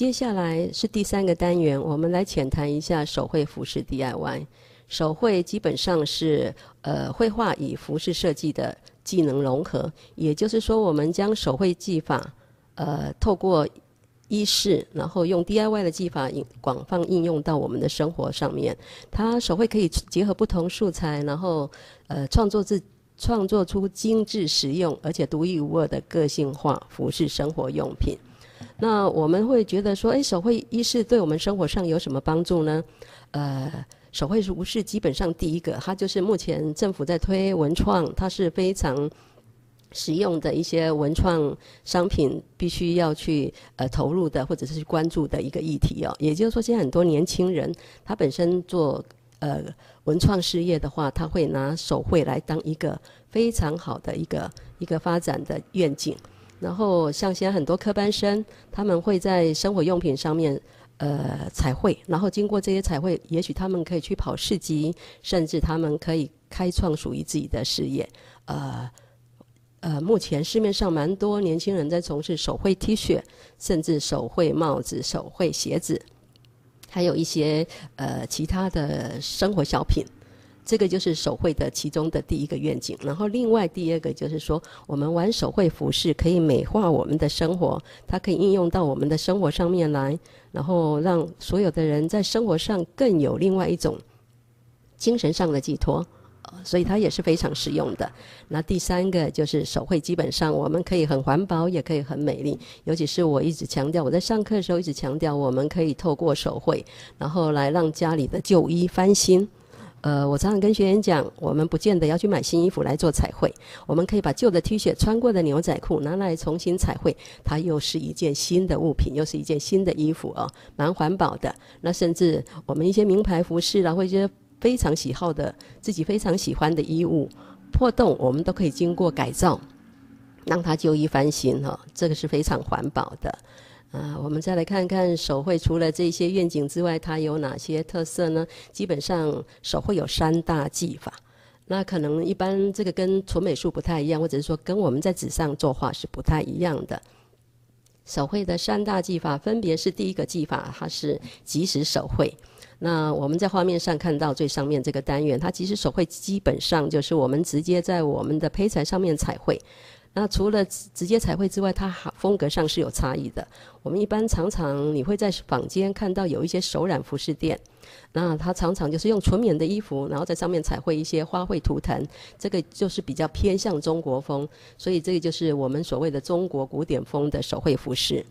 接下来是第三个单元，我们来浅谈一下手绘服饰 DIY。手绘基本上是呃绘画与服饰设计的技能融合，也就是说，我们将手绘技法呃透过衣饰，然后用 DIY 的技法广泛应用到我们的生活上面。它手绘可以结合不同素材，然后呃创作自创作出精致实用而且独一无二的个性化服饰生活用品。那我们会觉得说，哎，手绘一是对我们生活上有什么帮助呢？呃，手绘是不是基本上第一个？它就是目前政府在推文创，它是非常实用的一些文创商品必须要去呃投入的，或者是关注的一个议题哦。也就是说，现在很多年轻人他本身做呃文创事业的话，他会拿手绘来当一个非常好的一个一个发展的愿景。然后，像现在很多科班生，他们会在生活用品上面，呃，彩绘。然后经过这些彩绘，也许他们可以去跑市集，甚至他们可以开创属于自己的事业。呃，呃，目前市面上蛮多年轻人在从事手绘 T 恤，甚至手绘帽子、手绘鞋子，还有一些呃其他的生活小品。这个就是手绘的其中的第一个愿景，然后另外第二个就是说，我们玩手绘服饰可以美化我们的生活，它可以应用到我们的生活上面来，然后让所有的人在生活上更有另外一种精神上的寄托。所以它也是非常实用的。那第三个就是手绘，基本上我们可以很环保，也可以很美丽。尤其是我一直强调，我在上课的时候一直强调，我们可以透过手绘，然后来让家里的旧衣翻新。呃，我常常跟学员讲，我们不见得要去买新衣服来做彩绘，我们可以把旧的 T 恤、穿过的牛仔裤拿来重新彩绘，它又是一件新的物品，又是一件新的衣服哦，蛮环保的。那甚至我们一些名牌服饰啦，或者非常喜好的自己非常喜欢的衣物，破洞我们都可以经过改造，让它旧衣翻新哈，这个是非常环保的。啊，我们再来看看手绘。除了这些愿景之外，它有哪些特色呢？基本上，手绘有三大技法。那可能一般这个跟纯美术不太一样，或者是说跟我们在纸上作画是不太一样的。手绘的三大技法，分别是第一个技法，它是即时手绘。那我们在画面上看到最上面这个单元，它即时手绘基本上就是我们直接在我们的胚材上面彩绘。那除了直接彩绘之外，它还风格上是有差异的。我们一般常常你会在坊间看到有一些手染服饰店，那它常常就是用纯棉的衣服，然后在上面彩绘一些花卉图腾，这个就是比较偏向中国风。所以这个就是我们所谓的中国古典风的手绘服饰。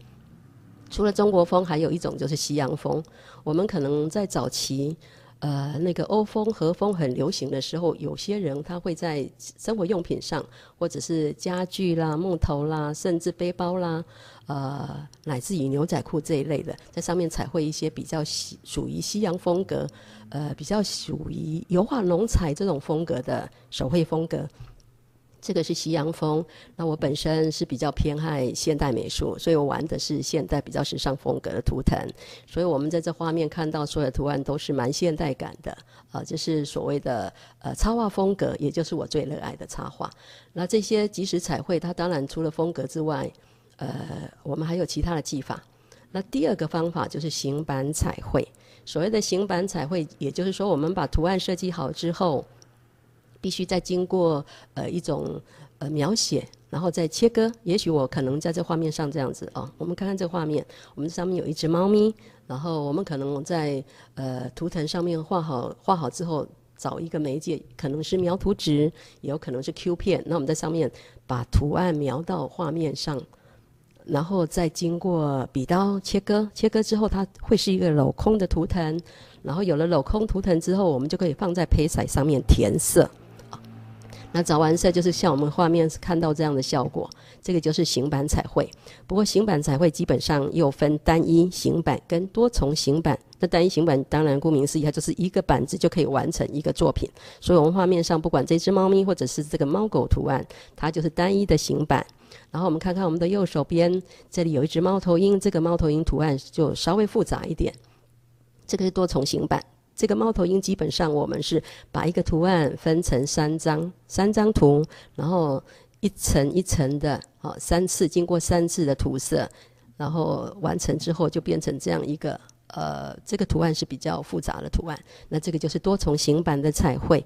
除了中国风，还有一种就是西洋风。我们可能在早期。呃，那个欧风、和风很流行的时候，有些人他会在生活用品上，或者是家具啦、木头啦，甚至背包啦，呃，乃至于牛仔裤这一类的，在上面彩绘一些比较西，属于西洋风格，呃，比较属于油画浓彩这种风格的手绘风格。这个是西洋风，那我本身是比较偏爱现代美术，所以我玩的是现代比较时尚风格的图腾，所以我们在这画面看到所有的图案都是蛮现代感的，啊，就是所谓的呃插画风格，也就是我最热爱的插画。那这些即时彩绘，它当然除了风格之外，呃，我们还有其他的技法。那第二个方法就是型板彩绘，所谓的型板彩绘，也就是说我们把图案设计好之后。必须再经过呃一种呃描写，然后再切割。也许我可能在这画面上这样子啊，我们看看这画面。我们上面有一只猫咪，然后我们可能在呃图腾上面画好画好之后，找一个媒介，可能是描图纸，也有可能是 Q 片。那我们在上面把图案描到画面上，然后再经过笔刀切割，切割之后它会是一个镂空的图腾。然后有了镂空图腾之后，我们就可以放在配色上面填色。那找完色就是像我们画面看到这样的效果，这个就是型版彩绘。不过型版彩绘基本上又分单一型版跟多重型版。那单一型版当然顾名思义，它就是一个板子就可以完成一个作品。所以我们画面上不管这只猫咪或者是这个猫狗图案，它就是单一的型版。然后我们看看我们的右手边，这里有一只猫头鹰，这个猫头鹰图案就稍微复杂一点，这个是多重型版。这个猫头鹰基本上，我们是把一个图案分成三张、三张图，然后一层一层的，好，三次经过三次的涂色，然后完成之后就变成这样一个。呃，这个图案是比较复杂的图案，那这个就是多重型版的彩绘，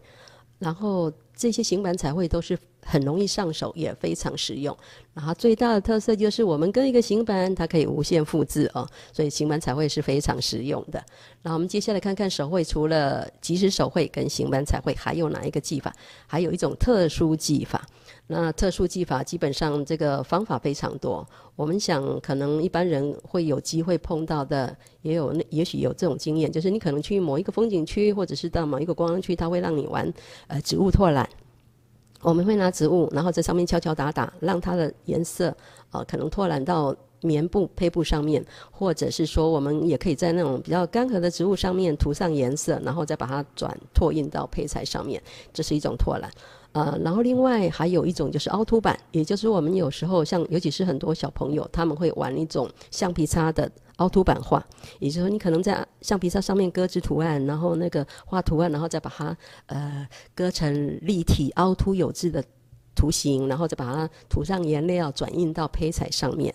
然后。这些型板彩绘都是很容易上手，也非常实用。然后最大的特色就是我们跟一个型板，它可以无限复制哦，所以型板彩绘是非常实用的。那我们接下来看看手绘，除了即时手绘跟型板彩绘，还有哪一个技法？还有一种特殊技法。那特殊技法基本上这个方法非常多。我们想，可能一般人会有机会碰到的，也有也许有这种经验，就是你可能去某一个风景区，或者是到某一个观光区，它会让你玩呃植物拓染。我们会拿植物，然后在上面敲敲打打，让它的颜色，呃，可能拓染到棉布、胚布上面，或者是说，我们也可以在那种比较干涸的植物上面涂上颜色，然后再把它转拓印到胚材上面，这是一种拓染。呃，然后另外还有一种就是凹凸版，也就是我们有时候像，尤其是很多小朋友，他们会玩一种橡皮擦的凹凸版画。也就是说，你可能在橡皮擦上面搁置图案，然后那个画图案，然后再把它呃割成立体凹凸有致的图形，然后再把它涂上颜料，转印到胚彩上面。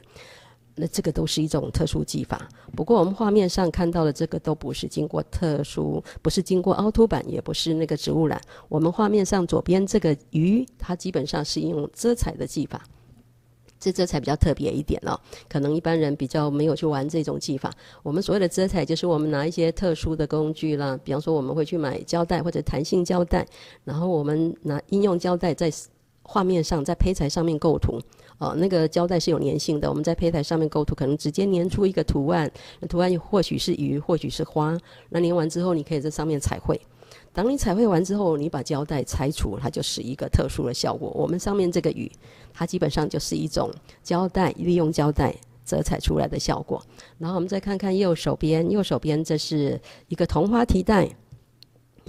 那这个都是一种特殊技法，不过我们画面上看到的这个都不是经过特殊，不是经过凹凸版，也不是那个植物染。我们画面上左边这个鱼，它基本上是用遮彩的技法，这遮彩比较特别一点哦，可能一般人比较没有去玩这种技法。我们所谓的遮彩，就是我们拿一些特殊的工具啦，比方说我们会去买胶带或者弹性胶带，然后我们拿应用胶带在。画面上在胚材上面构图，哦，那个胶带是有粘性的。我们在胚材上面构图，可能直接粘出一个图案，图案或许是鱼，或许是花。那粘完之后，你可以在上面彩绘。当你彩绘完之后，你把胶带拆除，它就是一个特殊的效果。我们上面这个鱼，它基本上就是一种胶带，利用胶带折彩出来的效果。然后我们再看看右手边，右手边这是一个同花提袋。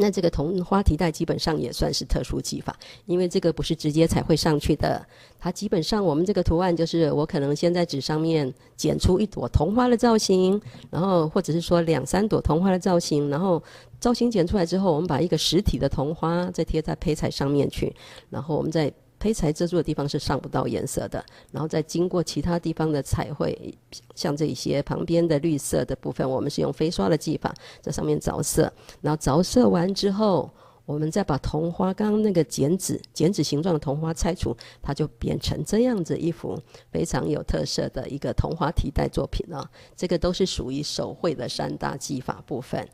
那这个同花提带基本上也算是特殊技法，因为这个不是直接彩绘上去的。它基本上我们这个图案就是我可能先在纸上面剪出一朵同花的造型，然后或者是说两三朵同花的造型，然后造型剪出来之后，我们把一个实体的同花再贴在胚彩上面去，然后我们再。胚材遮住的地方是上不到颜色的，然后再经过其他地方的彩绘，像这一些旁边的绿色的部分，我们是用飞刷的技法在上面着色，然后着色完之后，我们再把同花刚刚那个剪纸剪纸形状的同花拆除，它就变成这样子一幅非常有特色的一个同花提代作品了。这个都是属于手绘的三大技法部分。